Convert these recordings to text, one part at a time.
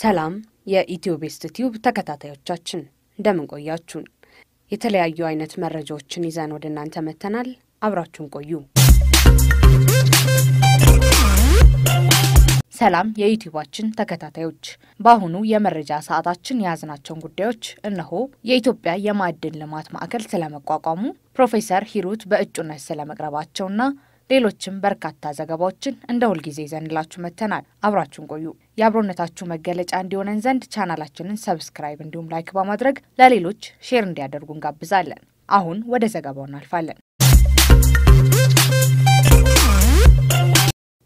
ሰላም የኢትዮ ቤስት ቲዩብ ተከታታዮቻችን እንደምን ቆያችሁን? የተለያዩ አይነት መረጃዎችን ይዘን ወደ እናንተ መጥተናል። አብራችሁን ቆዩ። ሰላም የዩቲዩባችን ተከታታዮች፣ በአሁኑ የመረጃ ሰዓታችን የያዝናቸውን ጉዳዮች እነሆ። የኢትዮጵያ የማዕድን ልማት ማዕከል ስለመቋቋሙ፣ ፕሮፌሰር ሂሩት በእጩነት ስለመቅረባቸውና ሌሎችም በርካታ ዘገባዎችን እንደ ሁልጊዜ ይዘንላችሁ መጥተናል። አብራችሁን ቆዩ። የአብሮነታችሁ መገለጫ እንዲሆነን ዘንድ ቻናላችንን ሰብስክራይብ እንዲሁም ላይክ በማድረግ ለሌሎች ሼር እንዲያደርጉ እንጋብዛለን። አሁን ወደ ዘገባው እናልፋለን።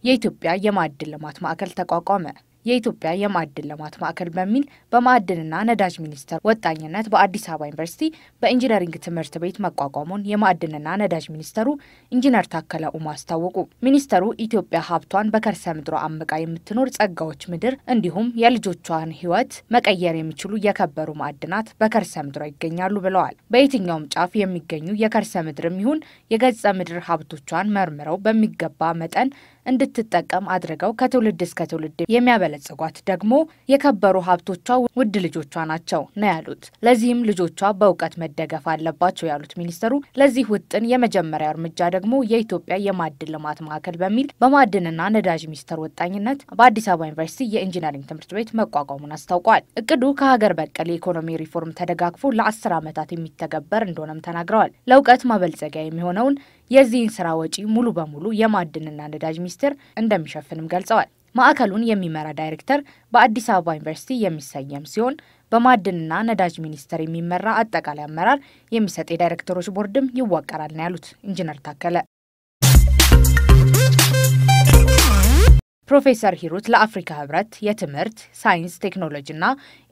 የኢትዮጵያ የማዕድን ልማት ማዕከል ተቋቋመ። የኢትዮጵያ የማዕድን ልማት ማዕከል በሚል በማዕድንና ነዳጅ ሚኒስቴር ወጣኝነት በአዲስ አበባ ዩኒቨርሲቲ በኢንጂነሪንግ ትምህርት ቤት መቋቋሙን የማዕድንና ነዳጅ ሚኒስተሩ ኢንጂነር ታከለ ኡማ አስታወቁ። ሚኒስተሩ ኢትዮጵያ ሀብቷን በከርሰ ምድሮ አምቃ የምትኖር ጸጋዎች ምድር እንዲሁም የልጆቿን ሕይወት መቀየር የሚችሉ የከበሩ ማዕድናት በከርሰ ምድሯ ይገኛሉ ብለዋል። በየትኛውም ጫፍ የሚገኙ የከርሰ ምድርም ይሁን የገጸ ምድር ሀብቶቿን መርምረው በሚገባ መጠን እንድትጠቀም አድርገው ከትውልድ እስከ ትውልድ የሚያበላ የሚያበለጽጓት ደግሞ የከበሩ ሀብቶቿ ውድ ልጆቿ ናቸው ነው ያሉት። ለዚህም ልጆቿ በእውቀት መደገፍ አለባቸው ያሉት ሚኒስትሩ ለዚህ ውጥን የመጀመሪያ እርምጃ ደግሞ የኢትዮጵያ የማዕድን ልማት ማዕከል በሚል በማዕድንና ነዳጅ ሚኒስቴር ወጣኝነት በአዲስ አበባ ዩኒቨርሲቲ የኢንጂነሪንግ ትምህርት ቤት መቋቋሙን አስታውቋል። እቅዱ ከሀገር በቀል የኢኮኖሚ ሪፎርም ተደጋግፎ ለአስር ዓመታት የሚተገበር እንደሆነም ተናግረዋል። ለእውቀት ማበልጸጊያ የሚሆነውን የዚህን ስራ ወጪ ሙሉ በሙሉ የማዕድንና ነዳጅ ሚኒስቴር እንደሚሸፍንም ገልጸዋል። ማዕከሉን የሚመራ ዳይሬክተር በአዲስ አበባ ዩኒቨርሲቲ የሚሰየም ሲሆን በማዕድንና ነዳጅ ሚኒስቴር የሚመራ አጠቃላይ አመራር የሚሰጥ የዳይሬክተሮች ቦርድም ይዋቀራል ነው ያሉት ኢንጂነር ታከለ። ፕሮፌሰር ሂሩት ለአፍሪካ ህብረት የትምህርት ሳይንስ፣ ቴክኖሎጂና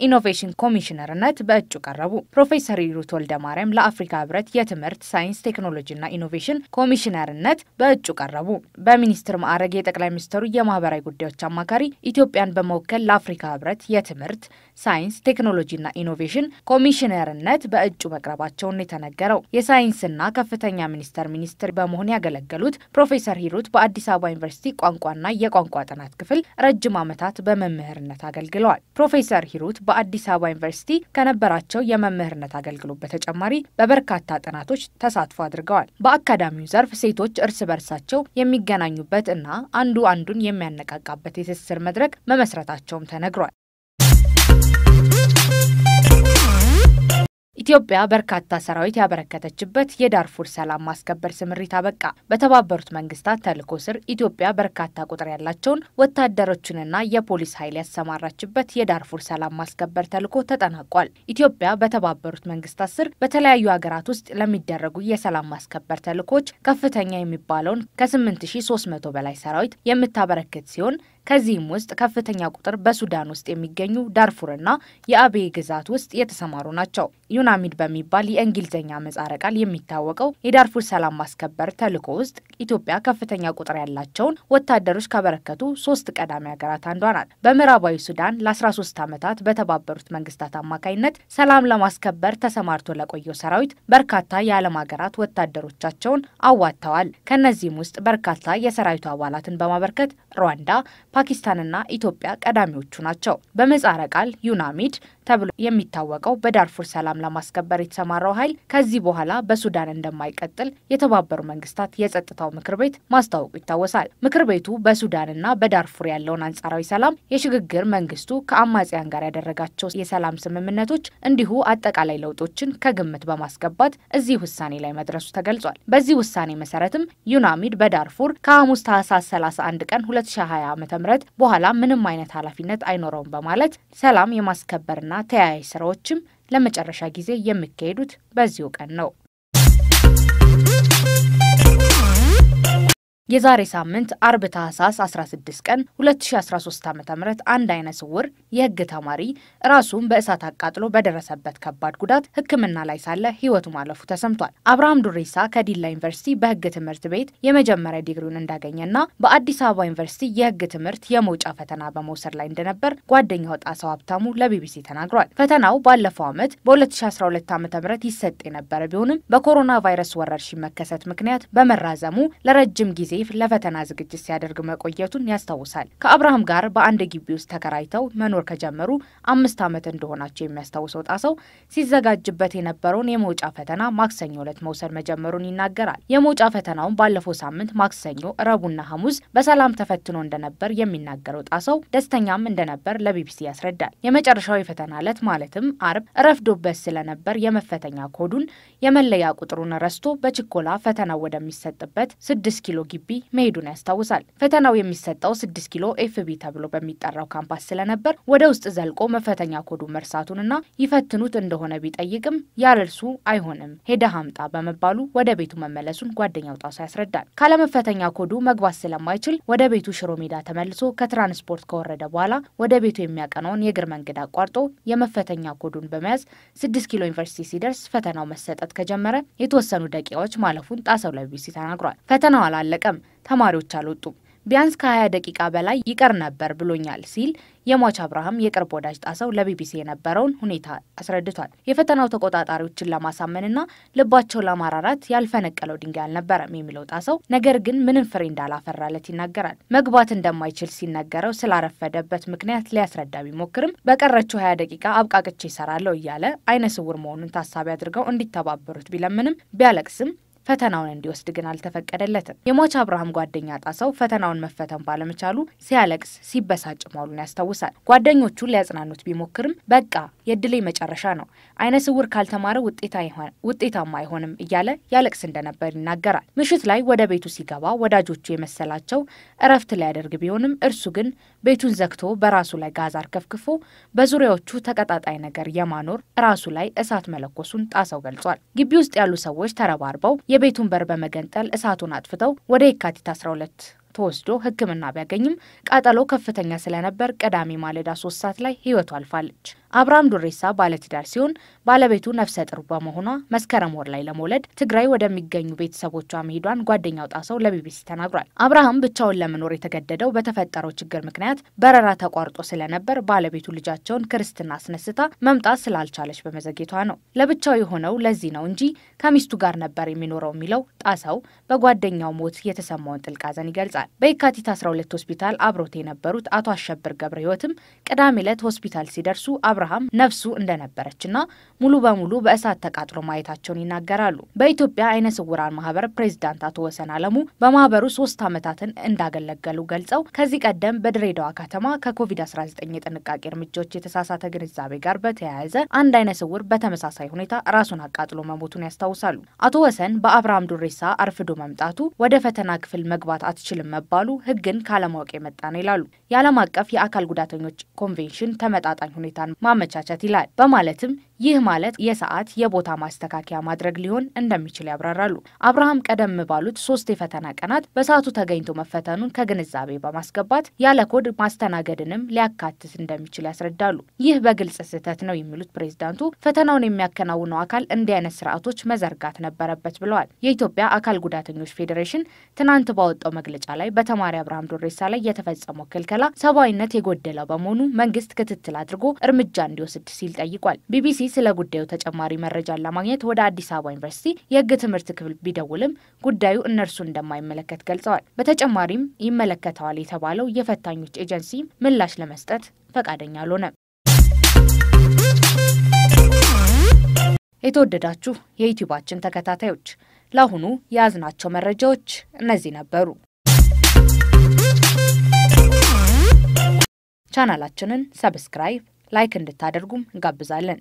ኢኖቬሽን ኮሚሽነርነት በእጩ ቀረቡ። ፕሮፌሰር ሂሩት ወልደ ማርያም ለአፍሪካ ህብረት የትምህርት ሳይንስ፣ ቴክኖሎጂና ኢኖቬሽን ኮሚሽነርነት በእጩ ቀረቡ። በሚኒስትር ማዕረግ የጠቅላይ ሚኒስትሩ የማህበራዊ ጉዳዮች አማካሪ ኢትዮጵያን በመወከል ለአፍሪካ ህብረት የትምህርት ሳይንስ፣ ቴክኖሎጂና ኢኖቬሽን ኮሚሽነርነት በእጩ መቅረባቸውን የተነገረው የሳይንስና ከፍተኛ ሚኒስቴር ሚኒስትር በመሆን ያገለገሉት ፕሮፌሰር ሂሩት በአዲስ አበባ ዩኒቨርሲቲ ቋንቋና የቋንቋ ጥናት ክፍል ረጅም ዓመታት በመምህርነት አገልግለዋል። ፕሮፌሰር ሂሩት በአዲስ አበባ ዩኒቨርሲቲ ከነበራቸው የመምህርነት አገልግሎት በተጨማሪ በበርካታ ጥናቶች ተሳትፎ አድርገዋል። በአካዳሚው ዘርፍ ሴቶች እርስ በርሳቸው የሚገናኙበት እና አንዱ አንዱን የሚያነቃቃበት የትስስር መድረክ መመስረታቸውም ተነግሯል። ኢትዮጵያ በርካታ ሰራዊት ያበረከተችበት የዳርፉር ሰላም ማስከበር ስምሪት አበቃ። በተባበሩት መንግስታት ተልዕኮ ስር ኢትዮጵያ በርካታ ቁጥር ያላቸውን ወታደሮችንና የፖሊስ ኃይል ያሰማራችበት የዳርፉር ሰላም ማስከበር ተልዕኮ ተጠናቋል። ኢትዮጵያ በተባበሩት መንግስታት ስር በተለያዩ ሀገራት ውስጥ ለሚደረጉ የሰላም ማስከበር ተልዕኮች ከፍተኛ የሚባለውን ከ8300 በላይ ሰራዊት የምታበረክት ሲሆን ከዚህም ውስጥ ከፍተኛ ቁጥር በሱዳን ውስጥ የሚገኙ ዳርፉርና የአቤ ግዛት ውስጥ የተሰማሩ ናቸው። ዩናሚድ በሚባል የእንግሊዝኛ ምህጻረ ቃል የሚታወቀው የዳርፉር ሰላም ማስከበር ተልዕኮ ውስጥ ኢትዮጵያ ከፍተኛ ቁጥር ያላቸውን ወታደሮች ካበረከቱ ሶስት ቀዳሚ ሀገራት አንዷ ናት። በምዕራባዊ ሱዳን ለ13 ዓመታት በተባበሩት መንግስታት አማካኝነት ሰላም ለማስከበር ተሰማርቶ ለቆየው ሰራዊት በርካታ የዓለም ሀገራት ወታደሮቻቸውን አዋጥተዋል። ከእነዚህም ውስጥ በርካታ የሰራዊቱ አባላትን በማበርከት ሩዋንዳ ፓኪስታንና ኢትዮጵያ ቀዳሚዎቹ ናቸው። በመጻረ ቃል ዩናሚድ ተብሎ የሚታወቀው በዳርፉር ሰላም ለማስከበር የተሰማራው ኃይል ከዚህ በኋላ በሱዳን እንደማይቀጥል የተባበሩ መንግስታት የጸጥታው ምክር ቤት ማስታወቁ ይታወሳል። ምክር ቤቱ በሱዳንና በዳርፉር ያለውን አንጻራዊ ሰላም፣ የሽግግር መንግስቱ ከአማጽያን ጋር ያደረጋቸው የሰላም ስምምነቶች እንዲሁ አጠቃላይ ለውጦችን ከግምት በማስገባት እዚህ ውሳኔ ላይ መድረሱ ተገልጿል። በዚህ ውሳኔ መሰረትም ዩናሚድ በዳርፉር ከሐሙስ ታህሳስ 31 ቀን 2020 ዓ.ም በኋላ ምንም አይነት ኃላፊነት አይኖረውም በማለት ሰላም የማስከበርና ተያያዥ ስራዎችም ለመጨረሻ ጊዜ የሚካሄዱት በዚሁ ቀን ነው። የዛሬ ሳምንት አርብ ታህሳስ 16 ቀን 2013 ዓ ም አንድ አይነ ስውር የህግ ተማሪ ራሱን በእሳት አቃጥሎ በደረሰበት ከባድ ጉዳት ሕክምና ላይ ሳለ ህይወቱ ማለፉ ተሰምቷል። አብርሃም ዱሬሳ ከዲላ ዩኒቨርሲቲ በህግ ትምህርት ቤት የመጀመሪያ ዲግሪውን እንዳገኘና በአዲስ አበባ ዩኒቨርሲቲ የህግ ትምህርት የመውጫ ፈተና በመውሰድ ላይ እንደነበር ጓደኛው ጣሰው ሀብታሙ ለቢቢሲ ተናግሯል። ፈተናው ባለፈው ዓመት በ2012 ዓ ም ይሰጥ የነበረ ቢሆንም በኮሮና ቫይረስ ወረርሽኝ መከሰት ምክንያት በመራዘሙ ለረጅም ጊዜ ሰይፍ ለፈተና ዝግጅት ሲያደርግ መቆየቱን ያስታውሳል። ከአብርሃም ጋር በአንድ ግቢ ውስጥ ተከራይተው መኖር ከጀመሩ አምስት ዓመት እንደሆናቸው የሚያስታውሰው ጣሰው ሲዘጋጅበት የነበረውን የመውጫ ፈተና ማክሰኞ ዕለት መውሰድ መጀመሩን ይናገራል። የመውጫ ፈተናውን ባለፈው ሳምንት ማክሰኞ፣ ረቡና ሐሙስ በሰላም ተፈትኖ እንደነበር የሚናገረው ጣሰው ደስተኛም እንደነበር ለቢቢሲ ያስረዳል። የመጨረሻው የፈተና ዕለት ማለትም አርብ ረፍዶበት ስለነበር የመፈተኛ ኮዱን የመለያ ቁጥሩን ረስቶ በችኮላ ፈተናው ወደሚሰጥበት ስድስት ኪሎ ግቢ መሄዱን ያስታውሳል። ፈተናው የሚሰጠው ስድስት ኪሎ ኤፍቢ ተብሎ በሚጠራው ካምፓስ ስለነበር ወደ ውስጥ ዘልቆ መፈተኛ ኮዱ መርሳቱንና ይፈትኑት እንደሆነ ቢጠይቅም ያለርሱ አይሆንም ሄደ ሀምጣ በመባሉ ወደ ቤቱ መመለሱን ጓደኛው ጣሳ ያስረዳል። ካለመፈተኛ ኮዱ መግባት ስለማይችል ወደ ቤቱ ሽሮ ሜዳ ተመልሶ ከትራንስፖርት ከወረደ በኋላ ወደ ቤቱ የሚያቀናውን የእግር መንገድ አቋርጦ የመፈተኛ ኮዱን በመያዝ ስድስት ኪሎ ዩኒቨርሲቲ ሲደርስ ፈተናው መሰጠት ከጀመረ የተወሰኑ ደቂቃዎች ማለፉን ጣሰው ለቢቢሲ ተናግሯል። ፈተናው አላለቀም። አልተቻለም፣ ተማሪዎች አልወጡም፣ ቢያንስ ከ20 ደቂቃ በላይ ይቀር ነበር ብሎኛል ሲል የሟች አብርሃም የቅርብ ወዳጅ ጣሰው ለቢቢሲ የነበረውን ሁኔታ አስረድቷል። የፈተናው ተቆጣጣሪዎችን ለማሳመንና ልባቸው ለማራራት ያልፈነቀለው ድንጋይ አልነበረም የሚለው ጣሰው ነገር ግን ምንም ፍሬ እንዳላፈራለት ይናገራል። መግባት እንደማይችል ሲነገረው ስላረፈደበት ምክንያት ሊያስረዳ ቢሞክርም በቀረችው ሀያ ደቂቃ አብቃቅቼ ይሰራለሁ እያለ አይነ ስውር መሆኑን ታሳቢ አድርገው እንዲተባበሩት ቢለምንም ቢያለቅስም ፈተናውን እንዲወስድ ግን አልተፈቀደለትም። የሟች አብርሃም ጓደኛ ጣሰው ፈተናውን መፈተን ባለመቻሉ ሲያለቅስ፣ ሲበሳጭ መዋሉን ያስታውሳል። ጓደኞቹን ሊያጽናኑት ቢሞክርም በቃ የድሌ መጨረሻ ነው፣ አይነ ስውር ካልተማረ ውጤታማ አይሆንም እያለ ያለቅስ እንደነበር ይናገራል። ምሽት ላይ ወደ ቤቱ ሲገባ ወዳጆቹ የመሰላቸው እረፍት ሊያደርግ ቢሆንም እርሱ ግን ቤቱን ዘግቶ በራሱ ላይ ጋዝ አርከፍክፎ በዙሪያዎቹ ተቀጣጣይ ነገር የማኖር ራሱ ላይ እሳት መለኮሱን ጣሰው ገልጿል። ግቢ ውስጥ ያሉ ሰዎች ተረባርበው የቤቱን በር በመገንጠል እሳቱን አጥፍተው ወደ የካቲት 12 ተወስዶ ሕክምና ቢያገኝም ቃጠሎ ከፍተኛ ስለነበር ቅዳሜ ማለዳ ሶስት ሰዓት ላይ ህይወቱ አልፋለች። አብርሃም ዱሬሳ ባለትዳር ሲሆን ባለቤቱ ነፍሰ ጥሩ በመሆኗ መስከረም ወር ላይ ለመውለድ ትግራይ ወደሚገኙ ቤተሰቦቿ መሄዷን ጓደኛው ጣሰው ለቢቢሲ ተናግሯል። አብርሃም ብቻውን ለመኖር የተገደደው በተፈጠረው ችግር ምክንያት በረራ ተቋርጦ ስለነበር ባለቤቱ ልጃቸውን ክርስትና አስነስታ መምጣት ስላልቻለች በመዘግየቷ ነው። ለብቻው የሆነው ለዚህ ነው እንጂ ከሚስቱ ጋር ነበር የሚኖረው የሚለው ጣሰው በጓደኛው ሞት የተሰማውን ጥልቅ ሐዘን ይገልጻል። በየካቲት 12 ሆስፒታል አብሮት የነበሩት አቶ አሸብር ገብረ ህይወትም ቅዳሜ ዕለት ሆስፒታል ሲደርሱ አብርሃም ነፍሱ እንደነበረችና ሙሉ በሙሉ በእሳት ተቃጥሎ ማየታቸውን ይናገራሉ። በኢትዮጵያ አይነ ስውራን ማህበር ፕሬዚዳንት አቶ ወሰን አለሙ በማህበሩ ሶስት ዓመታትን እንዳገለገሉ ገልጸው ከዚህ ቀደም በድሬዳዋ ከተማ ከኮቪድ-19 የጥንቃቄ እርምጃዎች የተሳሳተ ግንዛቤ ጋር በተያያዘ አንድ አይነ ስውር በተመሳሳይ ሁኔታ ራሱን አቃጥሎ መሞቱን ያስታውሳሉ። አቶ ወሰን በአብርሃም ዱሬሳ አርፍዶ መምጣቱ ወደ ፈተና ክፍል መግባት አትችልም መባሉ ህግን ካለማወቅ የመጣ ነው ይላሉ። የዓለም አቀፍ የአካል ጉዳተኞች ኮንቬንሽን ተመጣጣኝ ሁኔታን ማመቻቸት ይላል በማለትም ይህ ማለት የሰዓት የቦታ ማስተካከያ ማድረግ ሊሆን እንደሚችል ያብራራሉ። አብርሃም ቀደም ባሉት ሶስት የፈተና ቀናት በሰዓቱ ተገኝቶ መፈተኑን ከግንዛቤ በማስገባት ያለ ኮድ ማስተናገድንም ሊያካትት እንደሚችል ያስረዳሉ። ይህ በግልጽ ስህተት ነው የሚሉት ፕሬዝዳንቱ ፈተናውን የሚያከናውነው አካል እንዲህ አይነት ስርዓቶች መዘርጋት ነበረበት ብለዋል። የኢትዮጵያ አካል ጉዳተኞች ፌዴሬሽን ትናንት ባወጣው መግለጫ ላይ በተማሪ አብርሃም ዶሬሳ ላይ የተፈጸመው ክልከላ ሰብአዊነት የጎደለው በመሆኑ መንግስት ክትትል አድርጎ እርምጃ እንዲወስድ ሲል ጠይቋል። ቢቢሲ ስለ ጉዳዩ ተጨማሪ መረጃን ለማግኘት ወደ አዲስ አበባ ዩኒቨርሲቲ የህግ ትምህርት ክፍል ቢደውልም ጉዳዩ እነርሱ እንደማይመለከት ገልጸዋል። በተጨማሪም ይመለከተዋል የተባለው የፈታኞች ኤጀንሲ ምላሽ ለመስጠት ፈቃደኛ አልሆነም። የተወደዳችሁ የዩቲዩባችን ተከታታዮች ለአሁኑ የያዝናቸው መረጃዎች እነዚህ ነበሩ። ቻናላችንን ሰብስክራይብ፣ ላይክ እንድታደርጉም እንጋብዛለን።